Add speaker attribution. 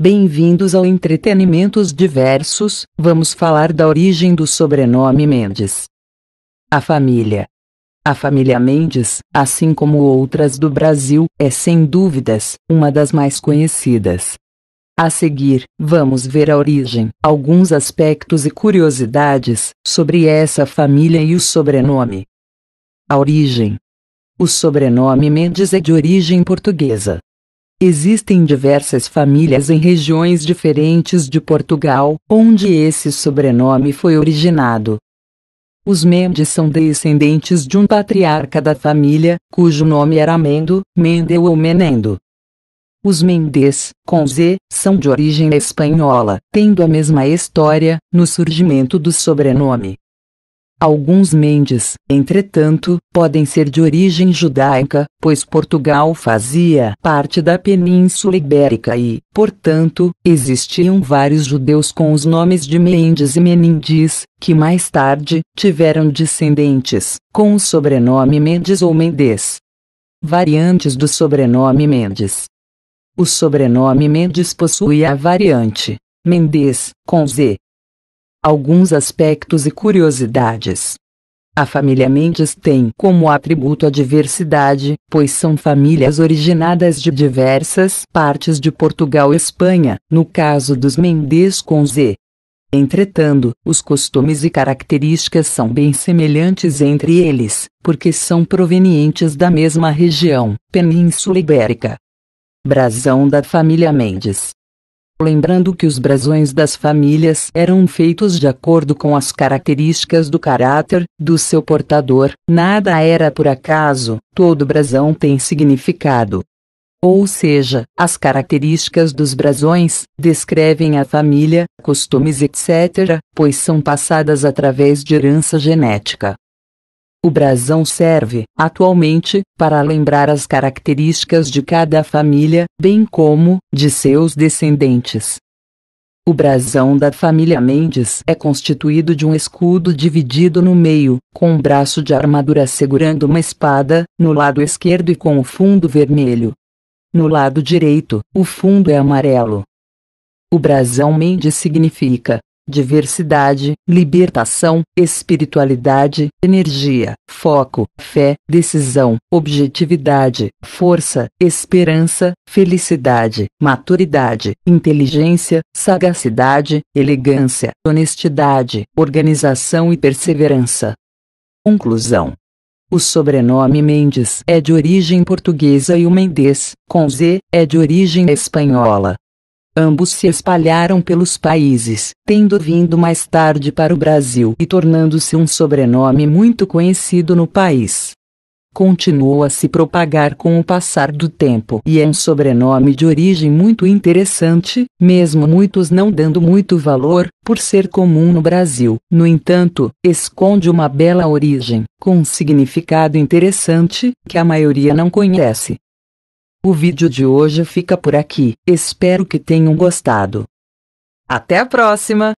Speaker 1: Bem-vindos ao Entretenimentos Diversos, vamos falar da origem do sobrenome Mendes. A família. A família Mendes, assim como outras do Brasil, é sem dúvidas uma das mais conhecidas. A seguir, vamos ver a origem, alguns aspectos e curiosidades sobre essa família e o sobrenome. A origem. O sobrenome Mendes é de origem portuguesa. Existem diversas famílias em regiões diferentes de Portugal, onde esse sobrenome foi originado. Os Mendes são descendentes de um patriarca da família, cujo nome era Mendo, Mendel ou Menendo. Os Mendes, com Z, são de origem espanhola, tendo a mesma história, no surgimento do sobrenome. Alguns Mendes, entretanto, podem ser de origem judaica, pois Portugal fazia parte da Península Ibérica e, portanto, existiam vários judeus com os nomes de Mendes e Menindis, que mais tarde tiveram descendentes, com o sobrenome Mendes ou Mendes. Variantes do sobrenome Mendes o sobrenome Mendes possui a variante Mendes com Z. Alguns aspectos e curiosidades. A família Mendes tem como atributo a diversidade, pois são famílias originadas de diversas partes de Portugal e Espanha, no caso dos Mendes com Z. Entretanto, os costumes e características são bem semelhantes entre eles, porque são provenientes da mesma região, Península Ibérica brasão da família Mendes. Lembrando que os brasões das famílias eram feitos de acordo com as características do caráter do seu portador, nada era por acaso, todo brasão tem significado. Ou seja, as características dos brasões descrevem a família, costumes, etc., pois são passadas através de herança genética. O brasão serve, atualmente, para lembrar as características de cada família, bem como, de seus descendentes. O brasão da família Mendes é constituído de um escudo dividido no meio, com um braço de armadura segurando uma espada, no lado esquerdo e com o fundo vermelho. No lado direito, o fundo é amarelo. O brasão Mendes significa diversidade, libertação, espiritualidade, energia, foco, fé, decisão, objetividade, força, esperança, felicidade, maturidade, inteligência, sagacidade, elegância, honestidade, organização e perseverança. Conclusão o sobrenome Mendes é de origem portuguesa e o Mendes, com Z, é de origem espanhola. Ambos se espalharam pelos países, tendo vindo mais tarde para o Brasil e tornando-se um sobrenome muito conhecido no país. Continuou a se propagar com o passar do tempo e é um sobrenome de origem muito interessante, mesmo muitos não dando muito valor, por ser comum no Brasil. No entanto, esconde uma bela origem, com um significado interessante, que a maioria não conhece. O vídeo de hoje fica por aqui. Espero que tenham gostado. Até a próxima!